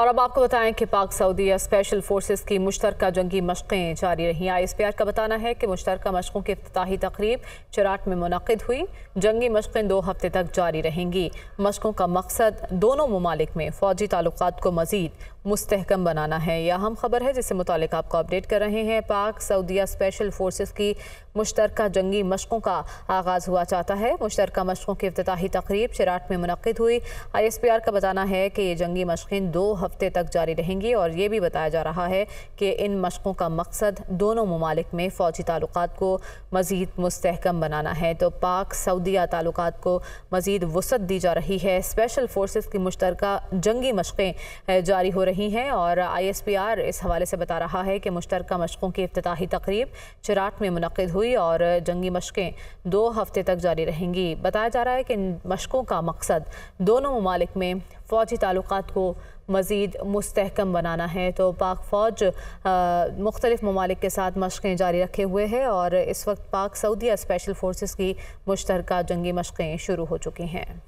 और अब आपको बताएं कि पाक सऊदी स्पेशल फोर्सेस की मुश्तरक जंगी मशक़ें जारी रहीं आई एस पी आर का बताना है कि मुश्तरक मशक़ों की अफ्ताही तकरीब चराट में मुनद हुई जंगी मशक़ें दो हफ्ते तक जारी रहेंगी मशक़ों का मकसद दोनों ममालिक में फ़ौजी ताल्लुक को मज़ीद मुस्तकम बनाना है यह अहम खबर है जिससे मुतल आपको अपडेट कर रहे हैं पाक सऊदिया स्पेशल फोर्स की मुश्तरक जंगी मशक़ों का आगाज़ हुआ चाहता है मुश्तरक मशक़ों की अफ्ताही तकरीब चराट में मुनद हुई आई एस पी आर का बताना है कि ये जंगी मशक़ें दो हफ्ते हफ्ते तक जारी रहेंगी और ये भी बताया जा रहा है कि इन मशक़ों का मकसद दोनों ममालिक में फ़ौजी ताल्लुक को मज़ीद मस्तकम बनाना है तो पाक सऊदिया ताल्लुक को मज़ीद वसत दी जा रही है स्पेशल फोर्स की मुश्तरक जंगी मशक़ें जारी हो रही हैं और आई एस पी आर इस हवाले से बता रहा है कि मुश्तरक मशक़ों की अफ्ती तकरीब चिराट में मनद हुई और जंगी मशक़ें दो हफ्ते तक जारी रहेंगी बताया जा रहा है कि इन मशक़ों का मकसद दोनों ममालिक में फ़ौजी ताल्लुक को मज़ीद मुस्तकम बनाना है तो पाक फ़ौज मुख्तलिफ़ ममालिक के साथ मशक़ें जारी रखे हुए है और इस वक्त पाक सऊदिया स्पेशल फोर्स की मुश्तरक जंगी मशक़ें शुरू हो चुकी हैं